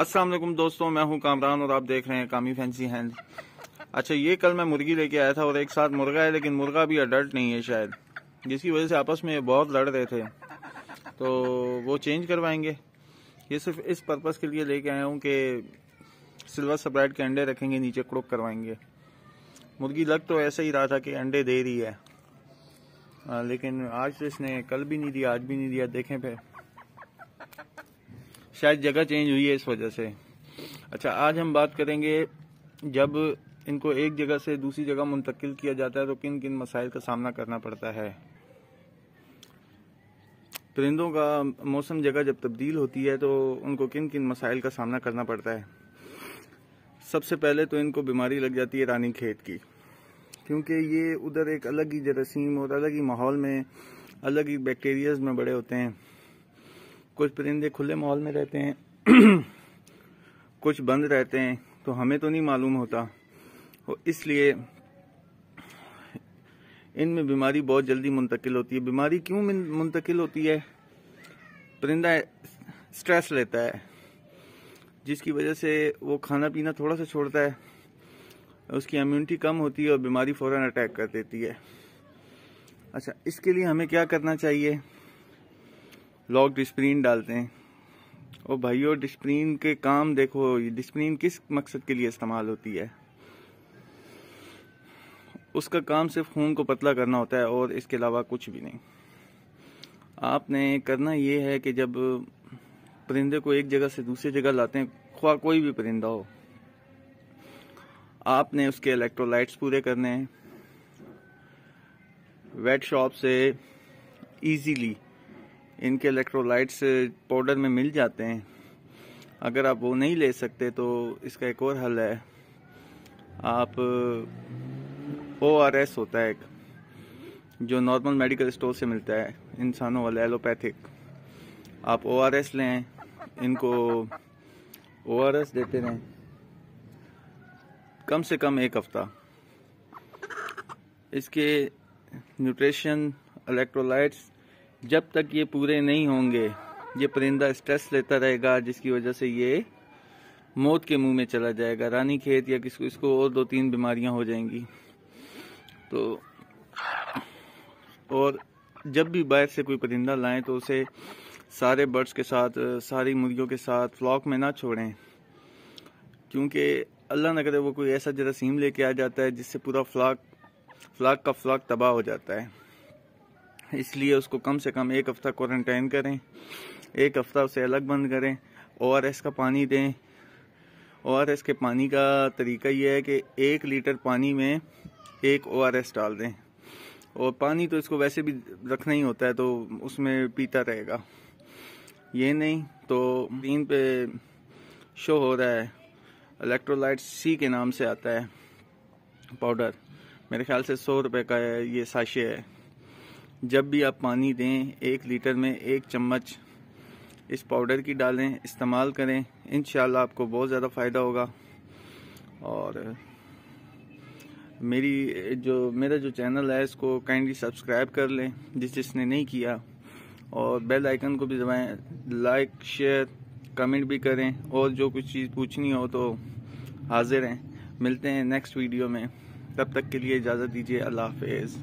असल दोस्तों मैं हूं कामरान और आप देख रहे हैं कामी फैंसी हैंड अच्छा ये कल मैं मुर्गी लेके आया था और एक साथ मुर्गा है लेकिन मुर्गा भी अडल्ट नहीं है शायद जिसकी वजह से आपस में बहुत लड़ रहे थे तो वो चेंज करवाएंगे ये सिर्फ इस पर्पज़ के लिए लेके आया हूँ कि सिल्वर सब्राइड के अंडे रखेंगे नीचे क्रुक करवाएंगे मुर्गी लग तो ऐसा ही रहा था कि अंडे दे रही है आ, लेकिन आज तो इसने कल भी नहीं दिया आज भी नहीं दिया देखें फिर शायद जगह चेंज हुई है इस वजह से अच्छा आज हम बात करेंगे जब इनको एक जगह से दूसरी जगह मुंतकिल किया जाता है तो किन किन मसाइल का सामना करना पड़ता है परिंदों का मौसम जगह जब तब्दील होती है तो उनको किन किन मसाइल का सामना करना पड़ता है सबसे पहले तो इनको बीमारी लग जाती है रानी खेत की क्योंकि ये उधर एक अलग ही जरासीम और अलग ही माहौल में अलग ही बैक्टीरियाज में बड़े होते हैं कुछ परिंदे खुले माहौल में रहते हैं कुछ बंद रहते हैं तो हमें तो नहीं मालूम होता इसलिए इनमें बीमारी बहुत जल्दी मुंतकिल होती है बीमारी क्यों मुंतकिल होती है परिंदा स्ट्रेस लेता है जिसकी वजह से वो खाना पीना थोड़ा सा छोड़ता है उसकी इम्यूनिटी कम होती है और बीमारी फ़ौरन अटैक कर देती है अच्छा इसके लिए हमें क्या करना चाहिए लॉक डिस्प्रीन डालते हैं और भाइयों डिस्प्रीन के काम देखो ये डिस्प्रीन किस मकसद के लिए इस्तेमाल होती है उसका काम सिर्फ खून को पतला करना होता है और इसके अलावा कुछ भी नहीं आपने करना ये है कि जब परिंदे को एक जगह से दूसरी जगह लाते हैं ख्वा कोई भी परिंदा हो आपने उसके इलेक्ट्रोलाइट्स पूरे करने हैं वेट शॉप से इजीली इनके इलेक्ट्रोलाइट्स पाउडर में मिल जाते हैं अगर आप वो नहीं ले सकते तो इसका एक और हल है आप ओ आर एस होता है एक जो नॉर्मल मेडिकल स्टोर से मिलता है इंसानों वाला एलोपैथिक आप ओ आर एस लें इनको ओ आर एस देते रहें कम से कम एक हफ्ता इसके न्यूट्रिशन इलेक्ट्रोलाइट्स जब तक ये पूरे नहीं होंगे ये परिंदा स्ट्रेस लेता रहेगा जिसकी वजह से ये मौत के मुंह में चला जाएगा रानी खेत या किसको इसको और दो तीन बीमारियां हो जाएंगी तो और जब भी बाहर से कोई परिंदा लाएं तो उसे सारे बर्ड्स के साथ सारी मुर्गियों के साथ फ्लॉक में ना छोड़ें क्योंकि अल्लाह न करे वो कोई ऐसा जरासीम लेके आ जाता है जिससे पूरा फ्लाक फ्लाक का फ्लाक तबाह हो जाता है इसलिए उसको कम से कम एक हफ़्ता क्वारंटाइन करें एक हफ़्ता उसे अलग बंद करें और इसका पानी दें और इसके पानी का तरीका यह है कि एक लीटर पानी में एक ओ आर एस डाल दें और पानी तो इसको वैसे भी रखना ही होता है तो उसमें पीता रहेगा ये नहीं तो दिन पे शो हो रहा है इलेक्ट्रोलाइट सी के नाम से आता है पाउडर मेरे ख्याल से सौ रुपए का ये साशे है जब भी आप पानी दें एक लीटर में एक चम्मच इस पाउडर की डालें इस्तेमाल करें इन आपको बहुत ज़्यादा फ़ायदा होगा और मेरी जो मेरा जो चैनल है इसको काइंडली सब्सक्राइब कर लें जिस जिसने नहीं किया और बेल आइकन को भी दबाएं लाइक शेयर कमेंट भी करें और जो कुछ चीज़ पूछनी हो तो हाजिर हैं मिलते हैं नेक्स्ट वीडियो में तब तक के लिए इजाज़त दीजिए अल्लाह हाफिज़